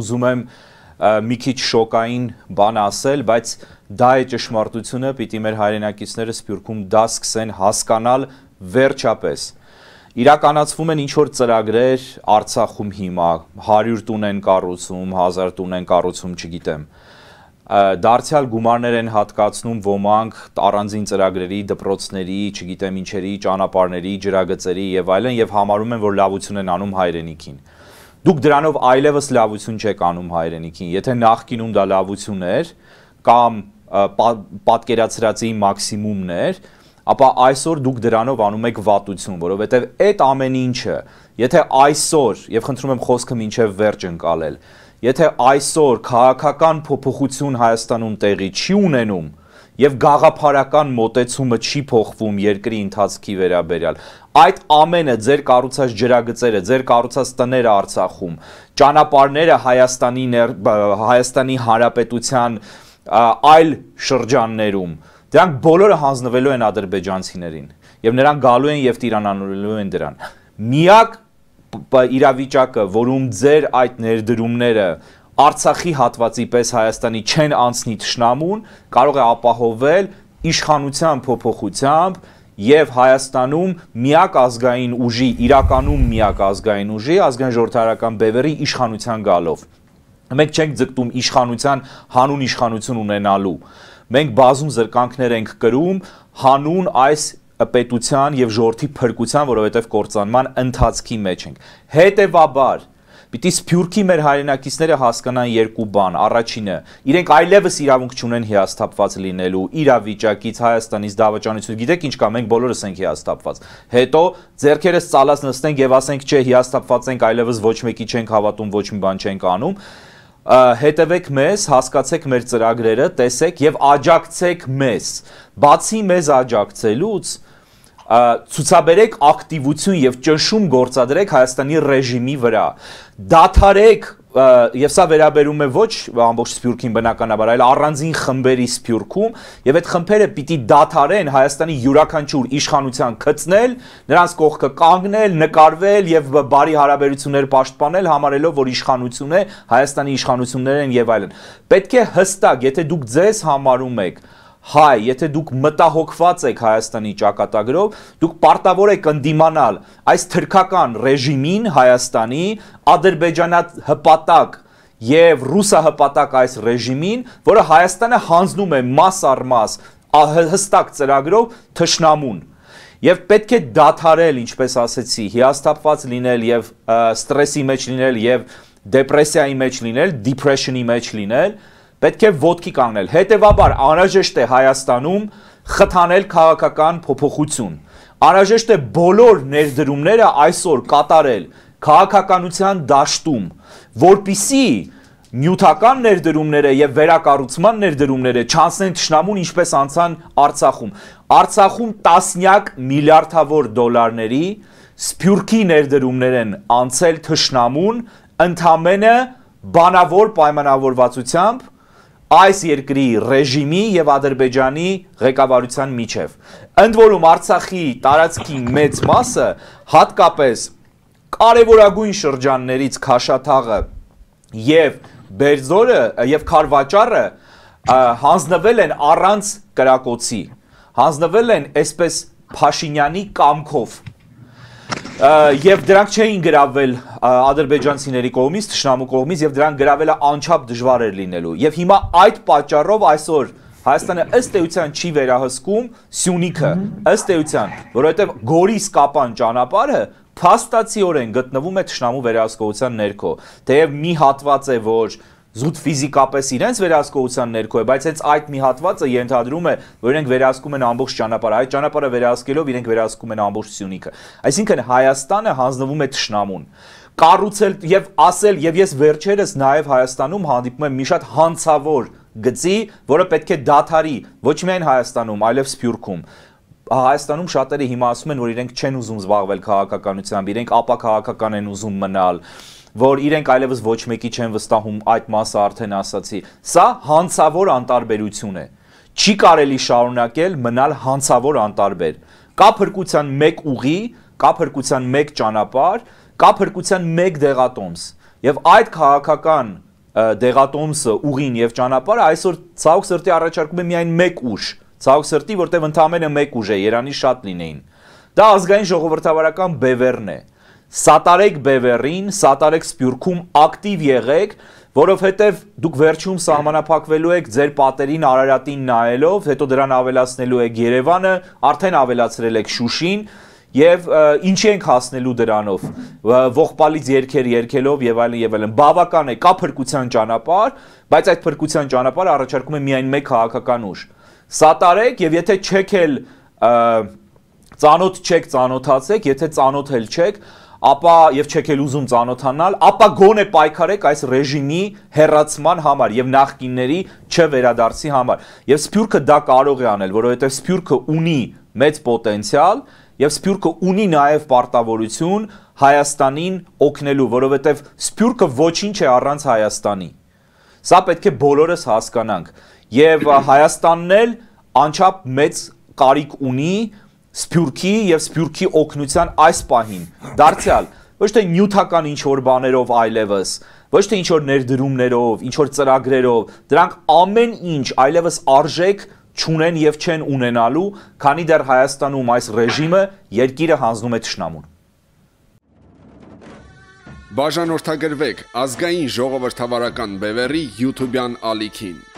ուզում եմ մի քիչ շոկային բան ասել, բայց դա է ճշմարտությունը, պիտի մեր հայրենակիցները Սփյուռքում դա սկսեն հասկանալ վերջապես իրականացվում են ինչ որ ծրագրեր Արցախում հիմա 100 տուն են կառուցում, 1000 տուն են կառուցում, չգիտեմ։ Դարձյալ գումարներ են հատկացնում ոմանք առանձին ծրագրերի, դպրոցների, չգիտեմ ինչերի, ճանապարհների, ջրագծերի եւ այլն եւ համարում են, որ լավություն են անում հայրենիքին։ Դուք դրանով այլևս լավություն չեք անում հայրենիքին։ Եթե նախկինում դա լավություն էր կամ պատկերացրածի մաքսիմումն էր, ապա այսօր դուք դրանով անում եք վատություն, որովհետև այդ ամեն ինչը, եթե այսօր, եւ խնդրում եմ խոսքը մինչեւ վերջ ընկալել, եթե այսօր քաղաքական փոփոխություն Հայաստանում տեղի չի ունենում, եւ գաղափարական մոտեցումը չի փոխվում երկրի ընթացքի վերաբերյալ։ Այդ ամենը ձեր կառուցած ջրագծերը, ձեր կառուցած տները Արցախում, ճանապարհները Հայաստանի ներ, Հայաստանի Հանրապետության այլ շրջաններում, դրանք բոլորը հանձնվելու են ադրբեջանցիներին եւ նրանք գալու են եւ տիրանանալու են դրան։ Միակ իրավիճակը, որում ձեր այդ ներդրումները Արցախի հատվածի պես Հայաստանի չեն անցնի ճշնամուն, կարող է ապահովել իշխանության փոփոխությամբ եւ Հայաստանում միակ ազգային ուժի, իրականում միակ ազգային ուժի, ազգային ժողովրդարական բևերի իշխանության գալով։ Մենք չենք ձգտում իշխանության հանուն իշխանություն ունենալու։ Մենք բազում զրկանքներ ենք կրում հանուն այս պետության եւ ժողովրդի փրկության, որովհետեւ կործանման ընթացքի մեջ ենք։ Հետևաբար, Պիտի Սփյուռքի մեր հայրենակիցները հասկանան երկու բան։ Առաջինը, իրենք այլևս իրավունք չունեն հիասթափված լինելու իրավիճակից Հայաստանից դավաճանություն։ Գիտեք ինչ կա, մենք բոլորս ենք հիասթափված։ Հետո зерքերս ցալած նստենք եւ ասենք, չէ, հիասթափված ենք, այլևս ոչ մեկի չենք հավատում, ոչ մի բան չենք անում հետևեք մեզ, հասկացեք մեր ծրագրերը, տեսեք եւ աջակցեք մեզ։ Բացի մեզ աջակցելուց, ցուցաբերեք ակտիվություն եւ ճնշում գործադրեք Հայաստանի ռեժիմի վրա։ Դաթարեք եւ սա վերաբերում է ոչ ամբողջ Սփյուռքին բնականաբար, այլ առանձին խմբերի Սփյուռքում եւ այդ խմբերը պիտի դաթարեն Հայաստանի յուրաքանչյուր իշխանության կծնել, նրանց կողքը կանգնել, նկարվել եւ բարի հարաբերություններ պաշտպանել, համարելով որ իշխանություն է, Հայաստանի իշխանություններ են եւ այլն։ Պետք է հստակ, եթե դուք ձեզ համարում եք հայ, եթե դուք մտահոգված եք Հայաստանի ճակատագրով, դուք պարտավոր եք ընդդիմանալ այս թրքական ռեժիմին Հայաստանի ադրբեջանած հպատակ եւ ռուսահպատակ այս ռեժիմին, որը Հայաստանը հանձնում է մաս առ մաս հստակ ծրագրով թշնամուն Եվ պետք է դաթարել, ինչպես ասեցի, հիաստապված լինել եւ ստրեսի մեջ լինել եւ դեպրեսիայի մեջ լինել, depression-ի մեջ լինել, և, պետք է ոտքի կանգնել։ Հետևաբար անհրաժեշտ է Հայաստանում խթանել քաղաքական փոփոխություն։ Անհրաժեշտ է բոլոր ներդրումները այսօր կատարել քաղաքականության դաշտում, որբիսի նյութական ներդրումները եւ վերակառուցման ներդրումները չանցնեն ճշնամուն ինչպես անցան Արցախում։ Արցախում տասնյակ միլիարդավոր դոլարների սփյուրքի ներդրումներ են անցել ճշնամուն ընդամենը բանավոր պայմանավորվածությամբ այս երկրի ռեժիմի եւ Ադրբեջանի ղեկավարության միջև։ Ընդ որում Արցախի տարածքի մեծ մասը հատկապես կարևորագույն շրջաններից Խաշաթաղը եւ Բերձորը եւ Խարվաճառը հանձնվել են առանց կրակոցի, հանձնվել են այսպես Փաշինյանի կամքով։ Եվ դրանք չէին գրավել ադրբեջանցիների կողմից, ճշնամու կողմից եւ դրան գրավելը անչափ դժվար էր լինելու։ Եվ հիմա այդ պատճառով այսօր Հայաստանը ըստ էության չի վերահսկում Սյունիքը, ըստ էության, որովհետև Գորիս կապան ճանապարհը փաստացիորեն գտնվում է ճշնամու վերահսկողության ներքո։ Թեև մի հատված է, որ զուտ ֆիզիկապես իրենց վերահսկողության ներքո է, բայց հենց այդ մի հատվածը ենթադրում է, որ իրենք վերահսկում են ամբողջ ճանապարհը, այդ ճանապարհը վերահսկելով իրենք վերահսկում են ամբողջ Սյունիքը։ Այսինքն Հայաստանը հանձնվում է ճշնամուն կառուցել եւ ասել եւ ես վերջերս նաեւ Հայաստանում հանդիպում եմ մի շատ հանցավոր գծի, որը պետք է դաթարի ոչ միայն Հայաստանում, այլև Սփյուռքում։ Հայաստանում շատերը հիմա ասում են, որ իրենք չեն ուզում զբաղվել քաղաքականությամբ, իրենք ապա քաղաքական են ուզում մնալ, որ իրենք այլևս ոչ մեկի չեն վստահում, այդ մասը արդեն ասացի։ Սա հանցավոր անտարբերություն է։ Չի կարելի շարունակել մնալ հանցավոր անտարբեր։ Կա փրկության մեկ ուղի, կա փրկության մեկ ճանապարհ, կա փրկության 1 դեղատոմս եւ այդ քաղաքական դեղատոմսը ուղին եւ ճանապարհը այսօր ցավոք սրտի առաջարկում է միայն 1 ուժ ցավոք սրտի որտեվ ընդամենը 1 ուժ է Երանի շատ լինեին դա ազգային ժողովրդավարական բևեռն է սատարեք բևեռին սատարեք սպյուրքում ակտիվ եղեք որովհետև դուք վերջում սահմանափակվելու եք ձեր պատերին Արարատին նայելով, հետո դրան ավելացնելու եք Երևանը, արդեն ավելացրել եք Շուշին, եւ ինչի ենք հասնելու դրանով ողբալից երկեր երկելով եւ այլն եւ այլն բավական է կա փրկության ճանապարհ բայց այդ փրկության ճանապարհը առաջարկում է միայն մեկ քաղաքական ուժ սատարեք եւ եթե չեք էլ ծանոթ չեք ծանոթացեք եթե ծանոթ էլ չեք ապա եւ չեք էլ ուզում ծանոթանալ, ապա գոնե պայքարեք այս ռեժիմի հերացման համար եւ նախկինների չվերադարձի համար։ Եվ Սփյուռքը դա կարող է անել, որովհետեւ Սփյուռքը ունի մեծ պոտենցիալ, եւ Սփյուռքը ունի նաեւ պարտավորություն Հայաստանին օգնելու, որովհետեւ Սփյուռքը ոչինչ է առանց Հայաստանի։ Սա պետք է բոլորս հասկանանք։ Եվ Հայաստանն էլ անչափ մեծ կարիք ունի Սփյուռքի եւ Սփյուռքի օգնության այս պահին։ Դարձյալ ոչ թե նյութական ինչ որ բաներով այլևս, ոչ թե ինչ որ ներդրումներով, ինչ որ ծրագրերով, դրանք ամեն ինչ այլևս արժեք չունեն եւ չեն ունենալու, քանի դեռ Հայաստանում այս ռեժիմը երկիրը հանձնում է ճշնամուն։ Բաժանորդագրվեք ազգային ժողովրդավարական բևեռի YouTube-յան ալիքին։